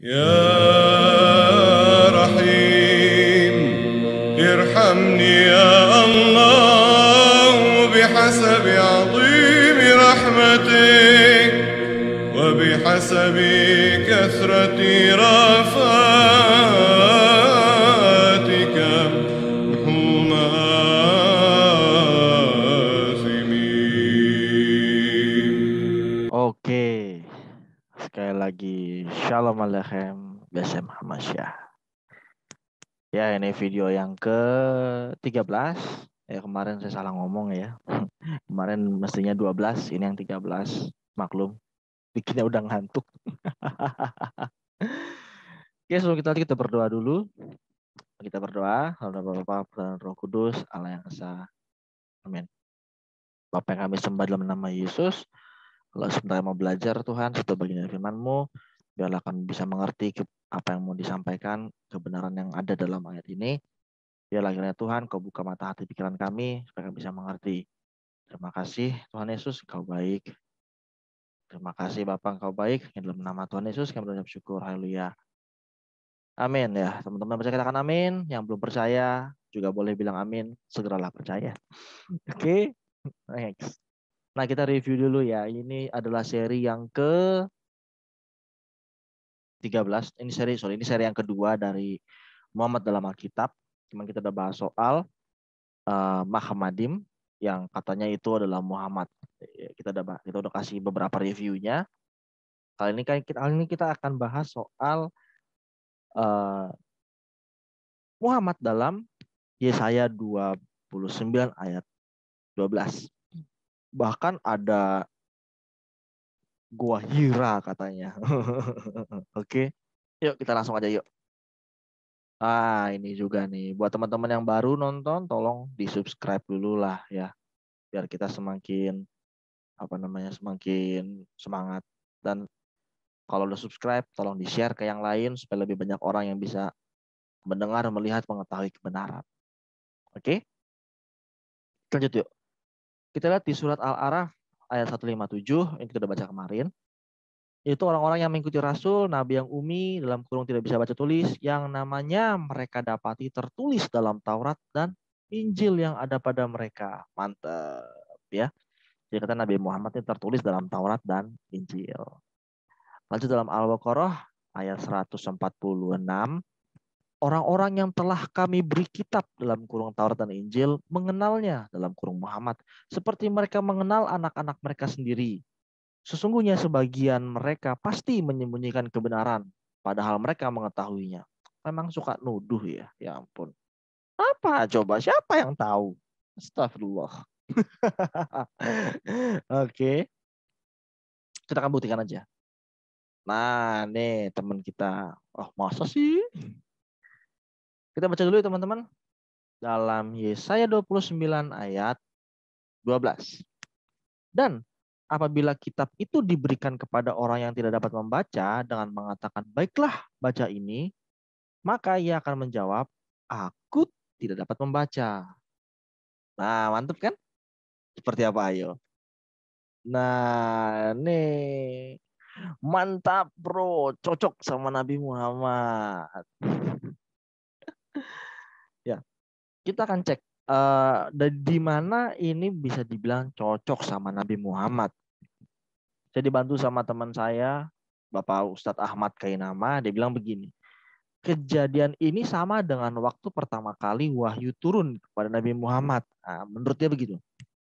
يا رحيم ارحمني يا الله بحسب عظيم رحمتك وبحسب كثرة رحمتك Bethlehem Besem Hamasyah. Ya, ini video yang ke-13. Ya, kemarin saya salah ngomong ya. kemarin mestinya 12, ini yang 13. Maklum, bikinnya udah ngantuk. Oke, sebelum kita kita berdoa dulu. Kita berdoa, Allah Bapa dan Roh Kudus, Allah yang Esa. Amin. Bapak yang kami sembah dalam nama Yesus, kalau sebentar mau belajar Tuhan, satu bagian firman-Mu, biarlah kami bisa mengerti apa yang mau disampaikan, kebenaran yang ada dalam ayat ini. Biarlah ya kiranya Tuhan kau buka mata hati pikiran kami supaya kami bisa mengerti. Terima kasih Tuhan Yesus, kau baik. Terima kasih Bapak kau baik. Yang dalam nama Tuhan Yesus kami berdoa syukur. Haleluya. Amin ya. Teman-teman percaya katakan amin. Yang belum percaya juga boleh bilang amin. Segeralah percaya. Oke. Okay. Next. Nah kita review dulu ya. Ini adalah seri yang ke 13 ini seri sorry ini seri yang kedua dari Muhammad dalam Alkitab cuman kita udah bahas soal uh, Mahamadim yang katanya itu adalah Muhammad ya, kita udah kita udah kasih beberapa reviewnya kali ini kan kita kali ini kita akan bahas soal uh, Muhammad dalam Yesaya 29 ayat 12 bahkan ada Gua Hira katanya. Oke. Okay. Yuk kita langsung aja yuk. Ah, ini juga nih buat teman-teman yang baru nonton tolong di-subscribe dulu lah ya. Biar kita semakin apa namanya semakin semangat dan kalau udah subscribe tolong di-share ke yang lain supaya lebih banyak orang yang bisa mendengar, melihat, mengetahui kebenaran. Oke? Okay? Lanjut yuk. Kita lihat di surat Al-Araf ayat 157 yang kita udah baca kemarin itu orang-orang yang mengikuti Rasul, Nabi yang umi, dalam kurung tidak bisa baca tulis, yang namanya mereka dapati tertulis dalam Taurat dan Injil yang ada pada mereka. Mantap ya. Jadi kata Nabi Muhammad ini tertulis dalam Taurat dan Injil. Lanjut dalam Al-Baqarah ayat 146 orang-orang yang telah kami beri kitab dalam kurung Taurat dan Injil mengenalnya dalam kurung Muhammad, seperti mereka mengenal anak-anak mereka sendiri. Sesungguhnya sebagian mereka pasti menyembunyikan kebenaran, padahal mereka mengetahuinya. Memang suka nuduh ya, ya ampun. Apa coba, siapa yang tahu? Astagfirullah. Oke. okay. Kita akan buktikan aja. Nah, nih teman kita. Oh, masa sih? Kita baca dulu ya teman-teman. Dalam Yesaya 29 ayat 12. Dan apabila kitab itu diberikan kepada orang yang tidak dapat membaca dengan mengatakan, baiklah baca ini, maka ia akan menjawab, aku tidak dapat membaca. Nah, mantap kan? Seperti apa ayo? Nah, nih mantap bro, cocok sama Nabi Muhammad ya, kita akan cek uh, di mana ini bisa dibilang cocok sama Nabi Muhammad. Saya dibantu sama teman saya, Bapak Ustadz Ahmad Kainama, dia bilang begini. Kejadian ini sama dengan waktu pertama kali wahyu turun kepada Nabi Muhammad. Nah, menurut dia begitu.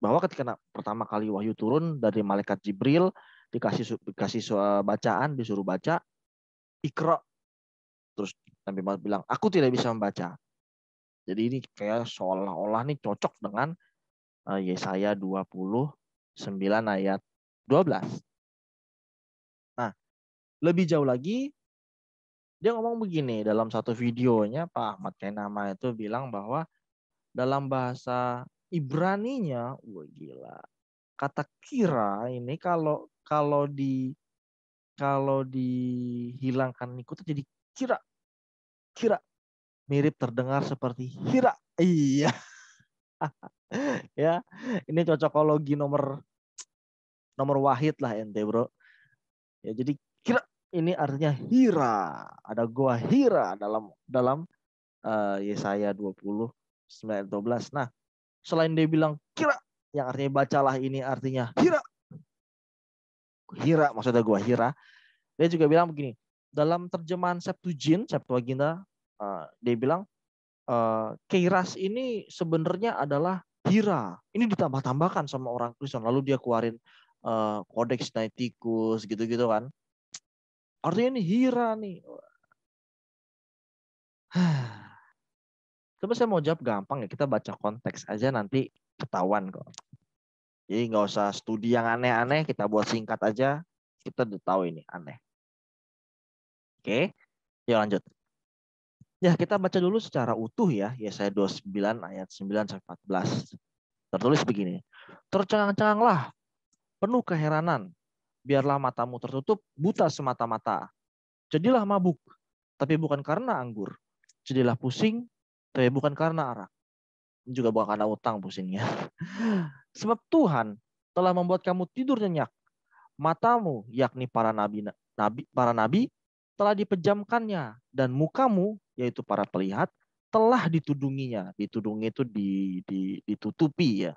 Bahwa ketika pertama kali wahyu turun dari malaikat Jibril, dikasih dikasih eh, bacaan, disuruh baca, ikra. Terus Nabi Muhammad bilang, aku tidak bisa membaca. Jadi ini kayak seolah-olah nih cocok dengan eh, Yesaya 29 ayat 12. Nah, lebih jauh lagi dia ngomong begini dalam satu videonya Pak Ahmad nama itu bilang bahwa dalam bahasa Ibraninya, wah gila. Kata kira ini kalau kalau di kalau dihilangkan ikut jadi kira Kira mirip terdengar seperti Hira. Iya. ya, ini cocokologi nomor nomor wahid lah ente, Bro. Ya, jadi Kira ini artinya Hira. Ada gua Hira dalam dalam uh, Yesaya 20 9 12. Nah, selain dia bilang Kira yang artinya bacalah ini artinya Hira. Hira maksudnya gua Hira. Dia juga bilang begini, dalam terjemahan Septuagint, Septuaginta, uh, eh, dia bilang uh, eh, keiras ini sebenarnya adalah hira. Ini ditambah-tambahkan sama orang Kristen. Lalu dia keluarin uh, eh, Naitikus gitu-gitu kan. Artinya ini hira nih. Coba saya mau jawab gampang ya. Kita baca konteks aja nanti ketahuan kok. Jadi nggak usah studi yang aneh-aneh. Kita buat singkat aja. Kita udah tahu ini aneh. Oke, ya lanjut. Ya, kita baca dulu secara utuh ya. Yesaya 29 ayat 9 sampai 14. Tertulis begini. Tercengang-cenganglah, penuh keheranan. Biarlah matamu tertutup, buta semata-mata. Jadilah mabuk, tapi bukan karena anggur. Jadilah pusing, tapi bukan karena arak. Juga bukan karena utang pusingnya. Sebab Tuhan telah membuat kamu tidur nyenyak. Matamu, yakni para nabi, nabi para nabi telah dipejamkannya dan mukamu yaitu para pelihat telah ditudunginya. Ditudungi itu di, di, ditutupi ya.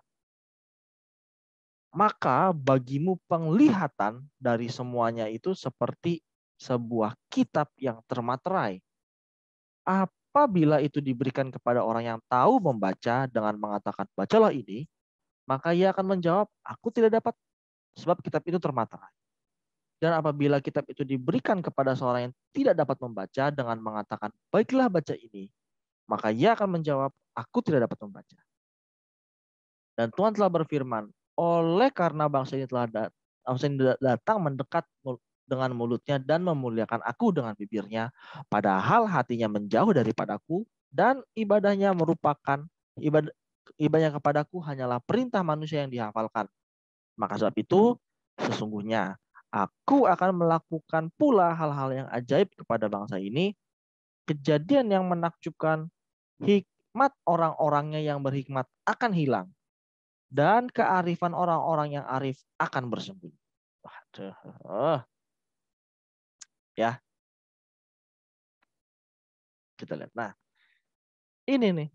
Maka bagimu penglihatan dari semuanya itu seperti sebuah kitab yang termaterai. Apabila itu diberikan kepada orang yang tahu membaca dengan mengatakan bacalah ini, maka ia akan menjawab, aku tidak dapat sebab kitab itu termaterai. Dan apabila kitab itu diberikan kepada seorang yang tidak dapat membaca dengan mengatakan, baiklah baca ini, maka ia akan menjawab, aku tidak dapat membaca. Dan Tuhan telah berfirman, oleh karena bangsa ini telah datang mendekat dengan mulutnya dan memuliakan aku dengan bibirnya, padahal hatinya menjauh daripadaku dan ibadahnya merupakan ibadah ibadahnya kepadaku hanyalah perintah manusia yang dihafalkan. Maka sebab itu sesungguhnya Aku akan melakukan pula hal-hal yang ajaib kepada bangsa ini, kejadian yang menakjubkan hikmat orang-orangnya yang berhikmat akan hilang dan kearifan orang-orang yang arif akan bersembunyi. Waduh. Ya. Kita lihat. Nah, ini nih.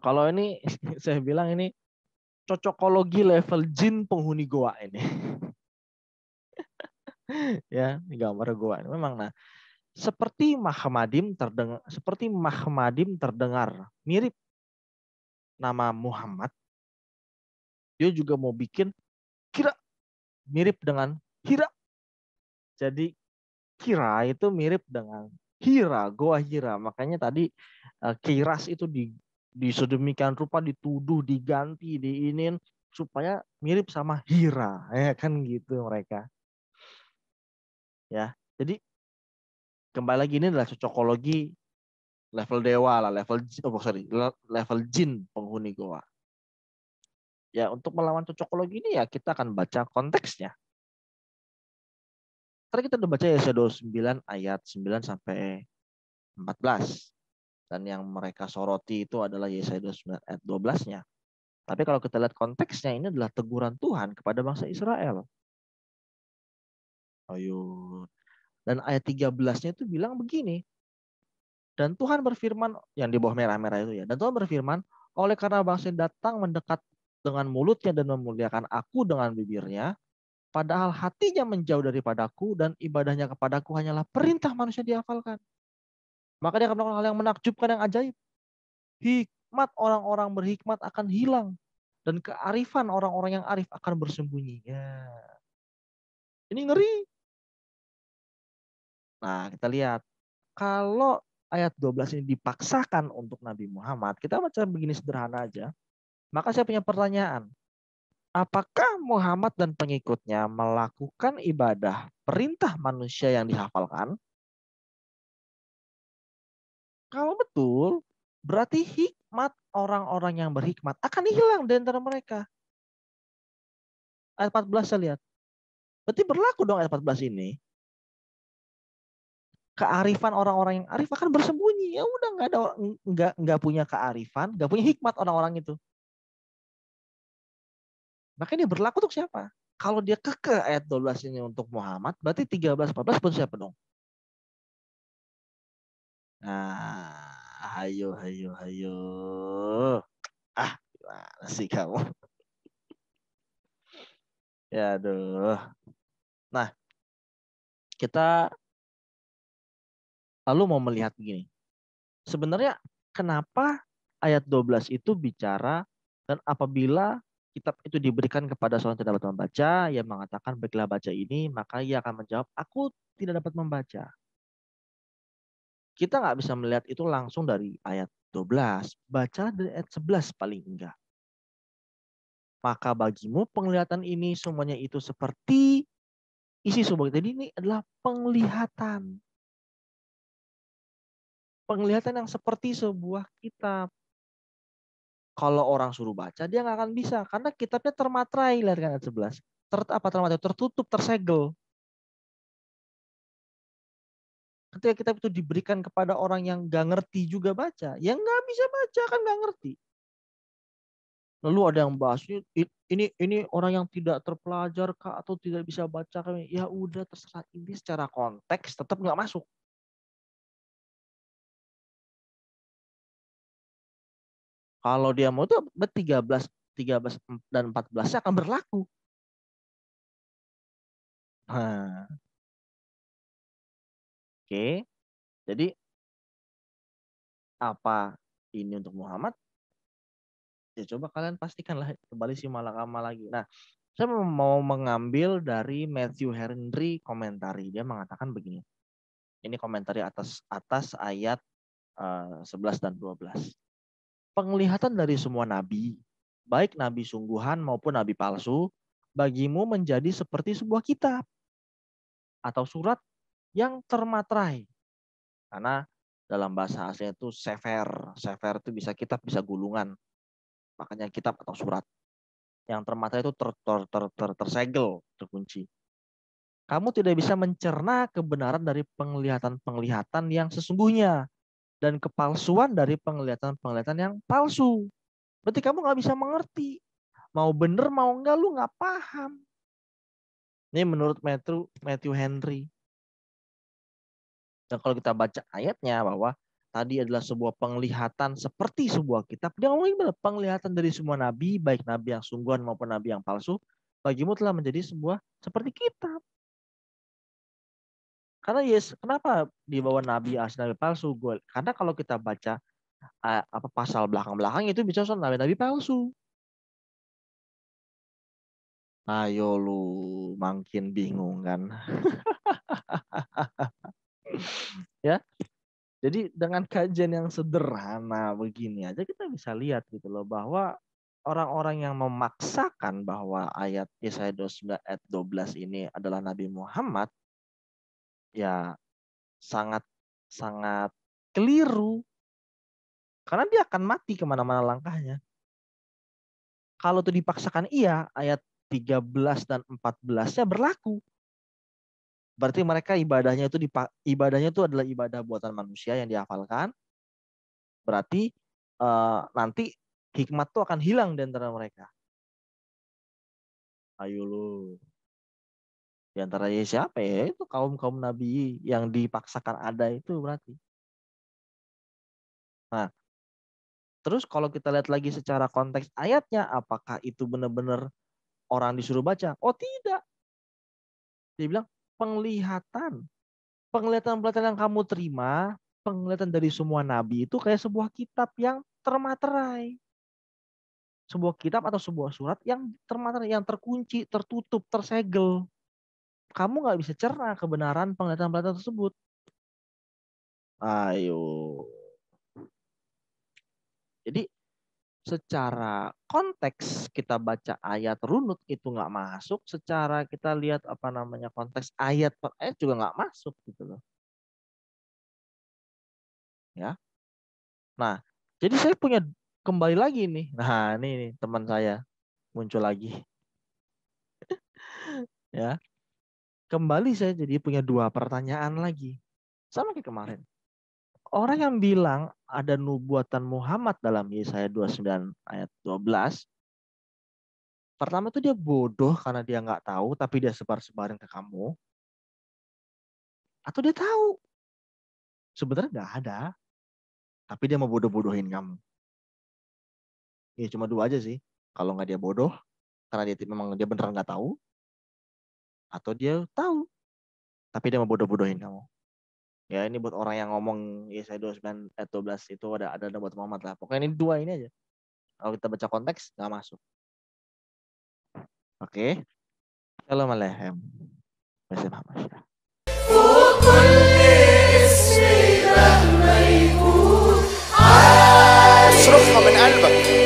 Kalau ini saya bilang ini cocokologi level jin penghuni goa ini ya gambar gua memang nah seperti Mahmadim terdengar seperti Mahmadim terdengar mirip nama Muhammad dia juga mau bikin kira mirip dengan Hira jadi kira itu mirip dengan Hira goa Hira makanya tadi eh, kiras itu di disedemikian rupa dituduh diganti diinin supaya mirip sama Hira ya kan gitu mereka ya jadi kembali lagi ini adalah cocokologi level dewa lah level oh sorry level jin penghuni goa ya untuk melawan cocokologi ini ya kita akan baca konteksnya tadi kita udah baca Yesaya 29 ayat 9 sampai 14 dan yang mereka soroti itu adalah Yesaya 29 ayat 12-nya tapi kalau kita lihat konteksnya ini adalah teguran Tuhan kepada bangsa Israel dan ayat 13-nya itu bilang begini. Dan Tuhan berfirman, yang di bawah merah-merah itu ya. Dan Tuhan berfirman, oleh karena bangsa yang datang mendekat dengan mulutnya dan memuliakan aku dengan bibirnya, padahal hatinya menjauh daripadaku dan ibadahnya kepadaku hanyalah perintah manusia dihafalkan. Maka dia akan melakukan hal yang menakjubkan yang ajaib. Hikmat orang-orang berhikmat akan hilang dan kearifan orang-orang yang arif akan bersembunyi. Ya. Ini ngeri. Nah, kita lihat kalau ayat 12 ini dipaksakan untuk Nabi Muhammad, kita baca begini sederhana aja. Maka saya punya pertanyaan. Apakah Muhammad dan pengikutnya melakukan ibadah perintah manusia yang dihafalkan? Kalau betul, berarti hikmat orang-orang yang berhikmat akan hilang di antara mereka. Ayat 14 saya lihat. Berarti berlaku dong ayat 14 ini kearifan orang-orang yang arif akan bersembunyi. Ya udah nggak ada nggak nggak punya kearifan, nggak punya hikmat orang-orang itu. Makanya dia berlaku untuk siapa? Kalau dia keke ayat 12 ini untuk Muhammad, berarti 13 14 pun siapa dong? Nah, hayo hayo hayo. Ah, gimana sih kamu? ya aduh. Nah, kita lalu mau melihat begini. Sebenarnya kenapa ayat 12 itu bicara dan apabila kitab itu diberikan kepada seorang yang tidak dapat membaca, yang mengatakan baiklah baca ini, maka ia akan menjawab, aku tidak dapat membaca. Kita nggak bisa melihat itu langsung dari ayat 12. Baca dari ayat 11 paling enggak. Maka bagimu penglihatan ini semuanya itu seperti isi subjek tadi ini adalah penglihatan penglihatan yang seperti sebuah kitab. Kalau orang suruh baca, dia nggak akan bisa. Karena kitabnya termatrai, lihat kan ayat 11. Ter, apa termatrai? Tertutup, tersegel. Ketika kitab itu diberikan kepada orang yang nggak ngerti juga baca, yang nggak bisa baca kan nggak ngerti. Lalu ada yang bahas ini, ini orang yang tidak terpelajar kak atau tidak bisa baca kami ya udah terserah ini secara konteks tetap nggak masuk Kalau dia mau itu 13 13 dan 14 akan berlaku. Nah. Oke. Jadi apa ini untuk Muhammad? Ya coba kalian pastikanlah kembali si malakama lagi. Nah, saya mau mengambil dari Matthew Henry komentari dia mengatakan begini. Ini komentari atas atas ayat uh, eh, 11 dan 12 penglihatan dari semua nabi, baik nabi sungguhan maupun nabi palsu, bagimu menjadi seperti sebuah kitab atau surat yang termaterai. Karena dalam bahasa aslinya itu sefer. Sefer itu bisa kitab, bisa gulungan. Makanya kitab atau surat. Yang termaterai itu ter, ter, ter, ter, tersegel, terkunci. Kamu tidak bisa mencerna kebenaran dari penglihatan-penglihatan yang sesungguhnya dan kepalsuan dari penglihatan-penglihatan yang palsu. Berarti kamu nggak bisa mengerti. Mau bener, mau enggak, lu nggak paham. Ini menurut Matthew, Matthew Henry. Dan kalau kita baca ayatnya bahwa tadi adalah sebuah penglihatan seperti sebuah kitab. Dia ngomongin gimana? Penglihatan dari semua nabi, baik nabi yang sungguhan maupun nabi yang palsu, bagimu telah menjadi sebuah seperti kitab. Karena Yesus, kenapa dibawa nabi asli nabi palsu? Gua, karena kalau kita baca uh, apa pasal belakang-belakang itu bisa soal nabi-nabi palsu. Ayo lu makin bingung kan. ya. Jadi dengan kajian yang sederhana begini aja kita bisa lihat gitu loh bahwa orang-orang yang memaksakan bahwa ayat Yesaya 29 ayat 12 ini adalah Nabi Muhammad ya sangat sangat keliru karena dia akan mati kemana-mana langkahnya. Kalau itu dipaksakan iya, ayat 13 dan 14-nya berlaku. Berarti mereka ibadahnya itu ibadahnya itu adalah ibadah buatan manusia yang dihafalkan. Berarti eh, nanti hikmat itu akan hilang di antara mereka. Ayo loh. Di antaranya siapa ya? Itu kaum-kaum nabi yang dipaksakan ada itu berarti. Nah, terus kalau kita lihat lagi secara konteks ayatnya, apakah itu benar-benar orang disuruh baca? Oh tidak. Dia bilang penglihatan. Penglihatan-penglihatan yang kamu terima, penglihatan dari semua nabi itu kayak sebuah kitab yang termaterai sebuah kitab atau sebuah surat yang termaterai yang terkunci, tertutup, tersegel kamu nggak bisa cerna kebenaran penglihatan-penglihatan tersebut. Ayo. Jadi secara konteks kita baca ayat runut itu nggak masuk, secara kita lihat apa namanya konteks ayat per ayat juga nggak masuk gitu loh. Ya. Nah, jadi saya punya kembali lagi nih. Nah, ini ini teman saya muncul lagi. ya. Kembali saya jadi punya dua pertanyaan lagi. Sama kayak kemarin. Orang hmm. yang bilang ada nubuatan Muhammad dalam Yesaya 29 ayat 12, pertama itu dia bodoh karena dia nggak tahu, tapi dia sebar-sebarin ke kamu. Atau dia tahu. Sebenarnya nggak ada. Tapi dia mau bodoh-bodohin kamu. Ya cuma dua aja sih. Kalau nggak dia bodoh, karena dia memang dia beneran nggak tahu atau dia tahu tapi dia mau bodoh-bodohin kamu ya ini buat orang yang ngomong ya saya 29 eh 12 itu ada ada, buat Muhammad lah pokoknya ini dua ini aja kalau kita baca konteks nggak masuk oke okay. kalau malahem Bersama masyarakat. اصرفها